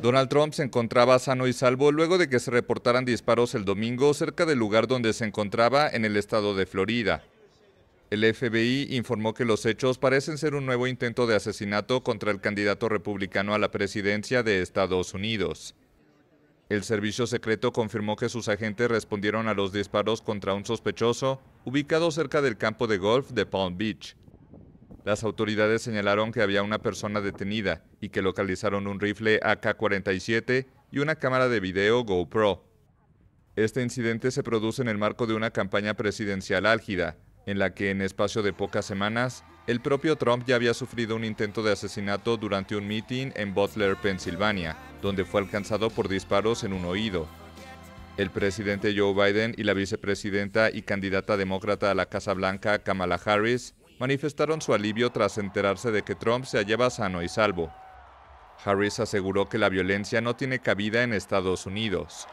Donald Trump se encontraba sano y salvo luego de que se reportaran disparos el domingo cerca del lugar donde se encontraba en el estado de Florida. El FBI informó que los hechos parecen ser un nuevo intento de asesinato contra el candidato republicano a la presidencia de Estados Unidos. El servicio secreto confirmó que sus agentes respondieron a los disparos contra un sospechoso ubicado cerca del campo de golf de Palm Beach. Las autoridades señalaron que había una persona detenida y que localizaron un rifle AK-47 y una cámara de video GoPro. Este incidente se produce en el marco de una campaña presidencial álgida, en la que en espacio de pocas semanas, el propio Trump ya había sufrido un intento de asesinato durante un meeting en Butler, Pensilvania, donde fue alcanzado por disparos en un oído. El presidente Joe Biden y la vicepresidenta y candidata demócrata a la Casa Blanca, Kamala Harris, manifestaron su alivio tras enterarse de que Trump se hallaba sano y salvo. Harris aseguró que la violencia no tiene cabida en Estados Unidos.